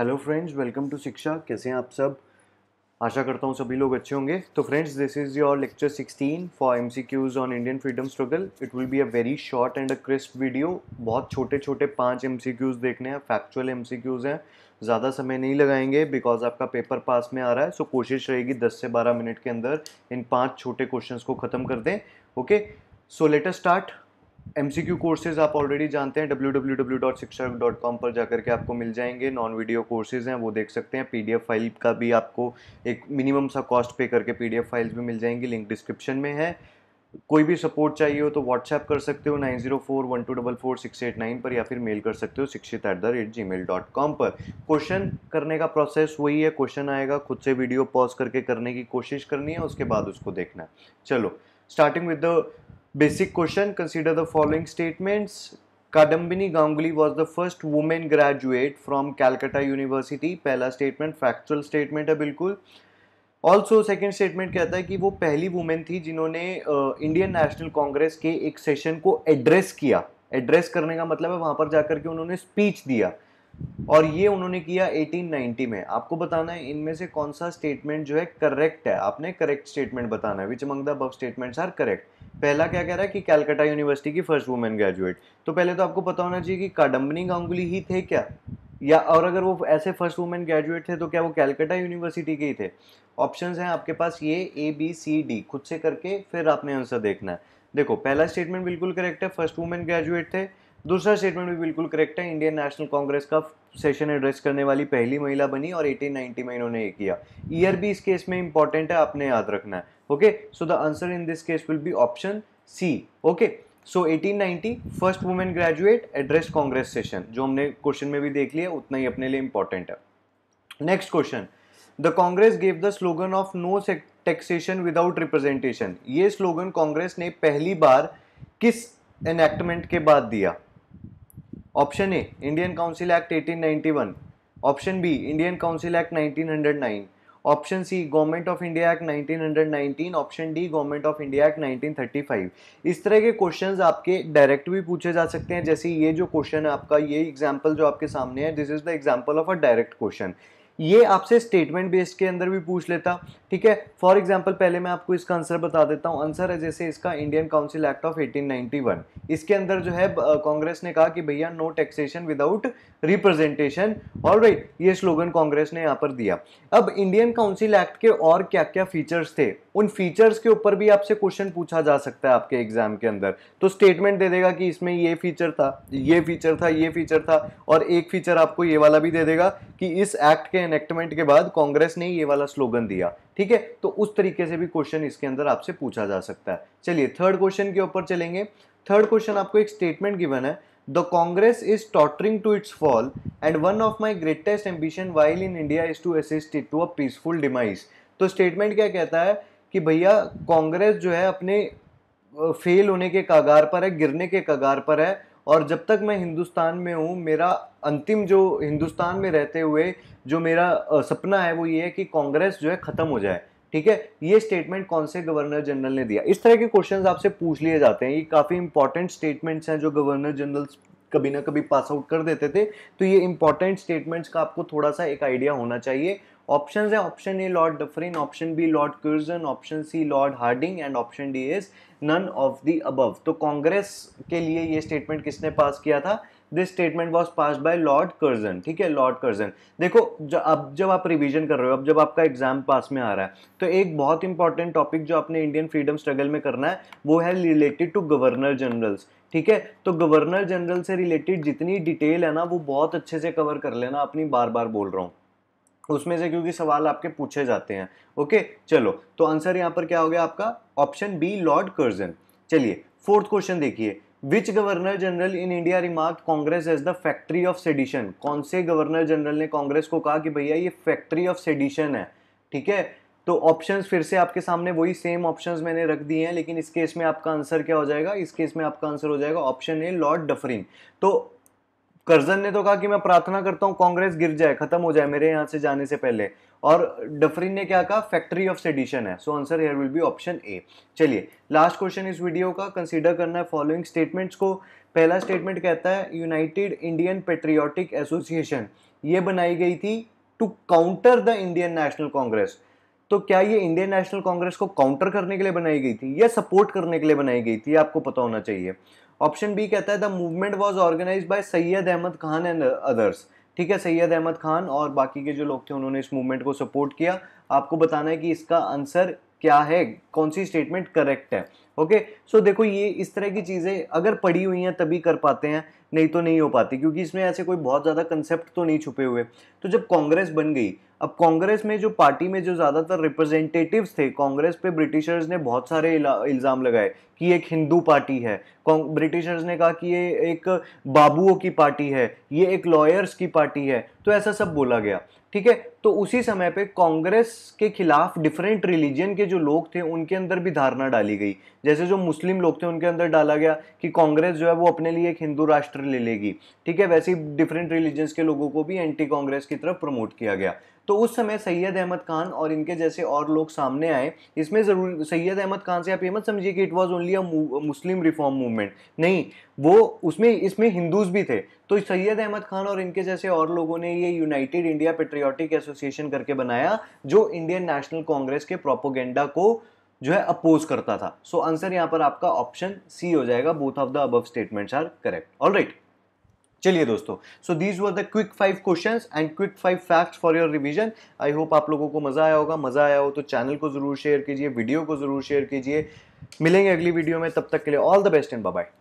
Hello friends welcome to शिक्षा कैसे हैं आप सब आशा करता हूँ सभी लोग अच्छे होंगे तो friends this is your lecture 16 for MCQs on Indian freedom struggle it will be a very short and a crisp video बहुत छोटे छोटे पांच एमसीक्यूज देखने हैं फैक्चुअल एमसीक्यूज हैं ज़्यादा समय नहीं लगाएंगे बिकॉज आपका पेपर पास में आ रहा है सो so कोशिश रहेगी दस से बारह मिनट के अंदर इन पाँच छोटे क्वेश्चन को ख़त्म कर दें okay so later start M C Q courses आप ऑलरेडी जानते हैं W W W dot Shikshak dot com पर जाकर के आपको मिल जाएंगे नॉन वीडियो कोर्सेज हैं वो देख सकते हैं पी डी एफ फाइल का भी आपको एक मिनिमम सा कॉस्ट पे करके पी डी एफ फाइल्स भी मिल जाएंगी लिंक डिस्क्रिप्शन में है कोई भी सपोर्ट चाहिए हो तो व्हाट्सएप कर सकते हो nine zero four one two double four six eight nine पर या फिर मेल कर सकते हो Shikshit at the rate G mail dot com पर क्वेश्चन करने का प्रोसेस वही है क्वेश्चन आएगा खुद से वीडियो पॉज करके करने की कोशिश करनी है उसके बाद उसको देखना है चलो starting with the basic question consider the following statements Kadambini Ganguly was the first women graduate from Calcutta University पहला स्टेटमेंट फैक्चुअल स्टेटमेंट है बिल्कुल ऑल्सो सेकेंड स्टेटमेंट कहता है कि वो पहली वुमेन थी जिन्होंने इंडियन नेशनल कांग्रेस के एक सेशन को एड्रेस किया एड्रेस करने का मतलब है वहां पर जाकर के उन्होंने स्पीच दिया और ये उन्होंने किया 1890 में आपको बताना है इनमें से कौन सा स्टेटमेंट जो है करेक्ट है आपने करेक्ट स्टेटमेंट बताना है which among the above statements are correct पहला क्या कह रहा है कि कैलकाटा यूनिवर्सिटी की फर्स्ट वुमेन ग्रेजुएट तो पहले तो आपको पता होना चाहिए कि काडम्बनी गांगुली ही थे क्या या और अगर वो ऐसे फर्स्ट वुमेन ग्रेजुएट थे तो क्या वो कैलकाटा यूनिवर्सिटी के ही थे ऑप्शंस हैं आपके पास ये ए बी सी डी खुद से करके फिर आपने आंसर देखना है देखो पहला स्टेटमेंट बिल्कुल करेक्ट है फर्स्ट वुमेन ग्रेजुएट थे दूसरा स्टेटमेंट भी बिल्कुल करेक्ट है इंडियन नेशनल कांग्रेस का सेशन एड्रेस करने वाली पहली महिला बनी और 1890 में इन्होंने ये किया ईयर भी इस केस में इंपॉर्टेंट है आपने याद रखना है okay so the answer in this case will be option c okay so eighteen ninety first women graduate address Congress session जो हमने क्वेश्चन में भी देख लिया उतना ही अपने लिए इंपॉर्टेंट है next question the Congress gave the slogan of no taxation without representation ये स्लोगन कांग्रेस ने पहली बार किस एनेक्टमेंट के बाद दिया option A Indian Council Act 1891 option B Indian Council Act 1909 option C Government of India Act 1919 option D Government of India Act 1935 इस तरह के क्वेश्चंस आपके डायरेक्ट भी पूछे जा सकते हैं जैसे ये जो क्वेश्चन है आपका ये एग्जाम्पल जो आपके सामने है this is the example of a direct question ये आपसे स्टेटमेंट बेस्ड के अंदर भी पूछ लेता ठीक है फॉर एग्जाम्पल पहले मैं आपको इसका आंसर बता देता हूँ आंसर है जैसे इसका इंडियन काउंसिल एक्ट ऑफ 1891 इसके अंदर जो है कांग्रेस ने कहा कि भैया नो टैक्सेशन विदाउट रिप्रेजेंटेशन और ये स्लोगन कांग्रेस ने यहाँ पर दिया अब इंडियन काउंसिल एक्ट के और क्या क्या फीचर्स थे उन फीचर्स के ऊपर भी आपसे क्वेश्चन पूछा जा सकता है आपके एग्जाम के अंदर तो स्टेटमेंट दे देगा कि इसमें ये फीचर था ये फीचर था ये फीचर था और एक फीचर आपको ये वाला भी दे देगा कि इस एक्ट के एनेक्टमेंट के बाद कांग्रेस ने ये वाला स्लोगन दिया ठीक है तो उस तरीके से भी क्वेश्चन इसके अंदर आपसे पूछा जा सकता है चलिए थर्ड क्वेश्चन के ऊपर चलेंगे थर्ड क्वेश्चन आपको एक स्टेटमेंट गिवन है the Congress is tottering to its fall and one of my greatest ambition while in India is to assist it to a peaceful demise. तो स्टेटमेंट क्या कहता है कि भैया कांग्रेस जो है अपने फेल होने के कगार पर है गिरने के कगार पर है और जब तक मैं हिंदुस्तान में हूँ मेरा अंतिम जो हिंदुस्तान में रहते हुए जो मेरा सपना है वो ये है कि कांग्रेस जो है ख़त्म हो जाए ठीक है ये स्टेटमेंट कौन से गवर्नर जनरल ने दिया इस तरह के क्वेश्चंस आपसे पूछ लिए जाते हैं ये काफ़ी इंपॉर्टेंट स्टेटमेंट्स हैं जो गवर्नर जनरल्स कभी ना कभी पास आउट कर देते थे तो ये इंपॉर्टेंट स्टेटमेंट्स का आपको थोड़ा सा एक आइडिया होना चाहिए ऑप्शन है option A Lord Dufferin option B Lord Curzon option C Lord Hardinge and option D is none of the above तो कांग्रेस के लिए ये स्टेटमेंट किसने पास किया था this statement was pass by Lord Curzon ठीक है लॉर्ड कर्जन देखो अब जब आप रिविजन कर रहे हो अब जब आपका एग्जाम पास में आ रहा है तो एक बहुत इंपॉर्टेंट टॉपिक जो आपने इंडियन फ्रीडम स्ट्रगल में करना है वो है रिलेटेड टू गवर्नर जनरल्स ठीक है तो गवर्नर जनरल से रिलेटेड जितनी डिटेल है ना वो बहुत अच्छे से कवर कर लेना अपनी बार बार बोल रहा हूँ उसमें से क्योंकि सवाल आपके पूछे जाते हैं ओके चलो तो आंसर यहाँ पर क्या हो गया आपका ऑप्शन बी लॉर्ड कर्जन चलिए फोर्थ क्वेश्चन देखिए which governor general in India remark Congress as the factory of sedition कौन से गवर्नर जनरल ने कांग्रेस को कहा कि भैया ये फैक्ट्री ऑफ सेडिशन है ठीक है तो ऑप्शंस फिर से आपके सामने वही सेम ऑप्शंस मैंने रख दिए हैं लेकिन इस केस में आपका आंसर क्या हो जाएगा इस केस में आपका आंसर हो जाएगा ऑप्शन ए लॉर्ड डफरिन तो करजन ने तो कहा कि मैं प्रार्थना करता हूँ कांग्रेस गिर जाए खत्म हो जाए मेरे यहाँ से जाने से पहले और डफरिन ने क्या कहा फैक्ट्री ऑफ सेडिशन है so answer here will be option A चलिए लास्ट क्वेश्चन इस वीडियो का कंसिडर करना है फॉलोइंग स्टेटमेंट्स को पहला स्टेटमेंट कहता है यूनाइटेड इंडियन पेट्रियाटिक एसोसिएशन ये बनाई गई थी to counter the Indian National Congress तो क्या ये इंडियन नेशनल कांग्रेस को काउंटर करने के लिए बनाई गई थी या सपोर्ट करने के लिए बनाई गई थी आपको पता होना चाहिए ऑप्शन बी कहता है the movement was organize by Syed Ahmad Khan and others ठीक है सैयद अहमद खान और बाकी के जो लोग थे उन्होंने इस मूवमेंट को सपोर्ट किया आपको बताना है कि इसका आंसर क्या है कौन सी स्टेटमेंट करेक्ट है ओके सो देखो ये इस तरह की चीज़ें अगर पड़ी हुई हैं तभी कर पाते हैं नहीं तो नहीं हो पाती क्योंकि इसमें ऐसे कोई बहुत ज़्यादा कंसेप्ट तो नहीं छुपे हुए तो जब कांग्रेस बन गई अब कांग्रेस में जो पार्टी में जो ज़्यादातर रिप्रेजेंटेटिव्स थे कांग्रेस पे ब्रिटिशर्स ने बहुत सारे इल्ज़ाम लगाए कि एक हिंदू पार्टी है ब्रिटिशर्स ने कहा कि ये एक बाबुओं की पार्टी है ये एक लॉयर्स की पार्टी है तो ऐसा सब बोला गया ठीक है तो उसी समय पे कांग्रेस के खिलाफ डिफरेंट रिलीजन के जो लोग थे उनके अंदर भी धारणा डाली गई जैसे जो मुस्लिम लोग थे उनके अंदर डाला गया कि कांग्रेस जो है वो अपने लिए एक हिंदू राष्ट्र ले लेगी ठीक है वैसे ही डिफरेंट रिलीजन्स के लोगों को भी एंटी कांग्रेस की तरफ प्रमोट किया गया तो उस समय सैयद अहमद खान और इनके जैसे और लोग सामने आए इसमें ज़रूर सैयद अहमद खान से आप ये मत समझिए कि it was only a Muslim reform movement नहीं वो उसमें इसमें हिंदूज भी थे तो सैयद अहमद खान और इनके जैसे और लोगों ने ये यूनाइटेड इंडिया पेट्रियाटिक एसोसिएशन करके बनाया जो इंडियन नेशनल कांग्रेस के प्रोपोगेंडा को जो है अपोज करता था सो आंसर यहां पर आपका ऑप्शन सी हो जाएगा both of the above statements are correct all चलिए दोस्तों so these were the quick five question and quick five facts for your revision I hope आप लोगों को मजा आया होगा मजा आया हो तो चैनल को जरूर शेयर कीजिए वीडियो को जरूर शेयर कीजिए मिलेंगे अगली वीडियो में तब तक के लिए all the best and bye